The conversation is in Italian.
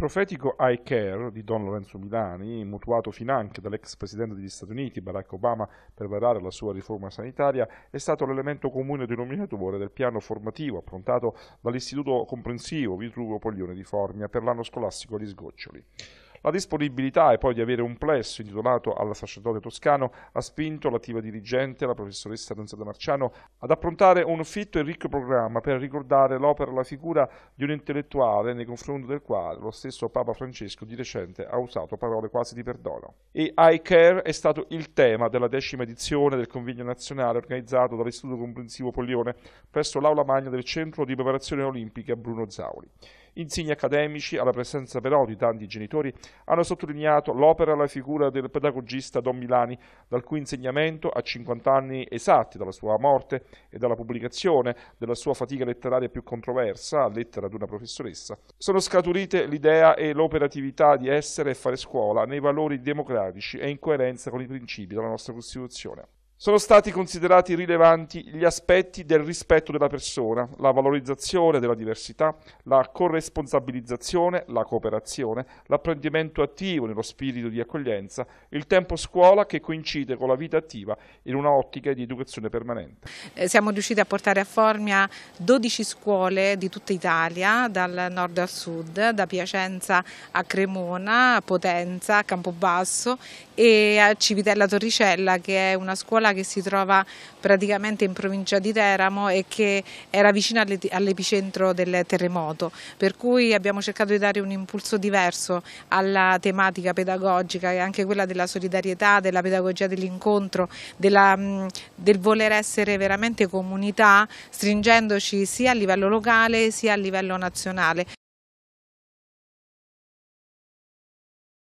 profetico I Care di Don Lorenzo Milani, mutuato finanche dall'ex presidente degli Stati Uniti Barack Obama per varare la sua riforma sanitaria, è stato l'elemento comune denominatore del piano formativo approntato dall'Istituto Comprensivo Vitruvio Poglione di Formia per l'anno scolastico agli sgoccioli. La disponibilità e poi di avere un plesso intitolato alla sacerdote toscano ha spinto l'attiva dirigente, la professoressa Annunziata Marciano, ad approntare un fitto e ricco programma per ricordare l'opera e la figura di un intellettuale nei confronti del quale lo stesso Papa Francesco di recente ha usato parole quasi di perdono. E I Care è stato il tema della decima edizione del convegno nazionale organizzato dall'Istituto Comprensivo Pollione presso l'Aula Magna del Centro di Preparazione Olimpica Bruno Zauri. Insigni accademici, alla presenza però di tanti genitori, hanno sottolineato l'opera e la figura del pedagogista Don Milani, dal cui insegnamento, a 50 anni esatti dalla sua morte e dalla pubblicazione della sua fatica letteraria più controversa, lettera ad una professoressa, sono scaturite l'idea e l'operatività di essere e fare scuola nei valori democratici e in coerenza con i principi della nostra Costituzione. Sono stati considerati rilevanti gli aspetti del rispetto della persona, la valorizzazione della diversità, la corresponsabilizzazione, la cooperazione, l'apprendimento attivo nello spirito di accoglienza, il tempo scuola che coincide con la vita attiva in una ottica di educazione permanente. Eh, siamo riusciti a portare a Formia 12 scuole di tutta Italia, dal nord al sud, da Piacenza a Cremona, a Potenza, a Campobasso e a Civitella Torricella che è una scuola penisola che si trova praticamente in provincia di Teramo e che era vicina all'epicentro del terremoto, per cui abbiamo cercato di dare un impulso diverso alla tematica pedagogica e anche quella della solidarietà, della pedagogia dell'incontro, mm, del voler essere veramente comunità, stringendoci sia a livello locale sia a livello nazionale.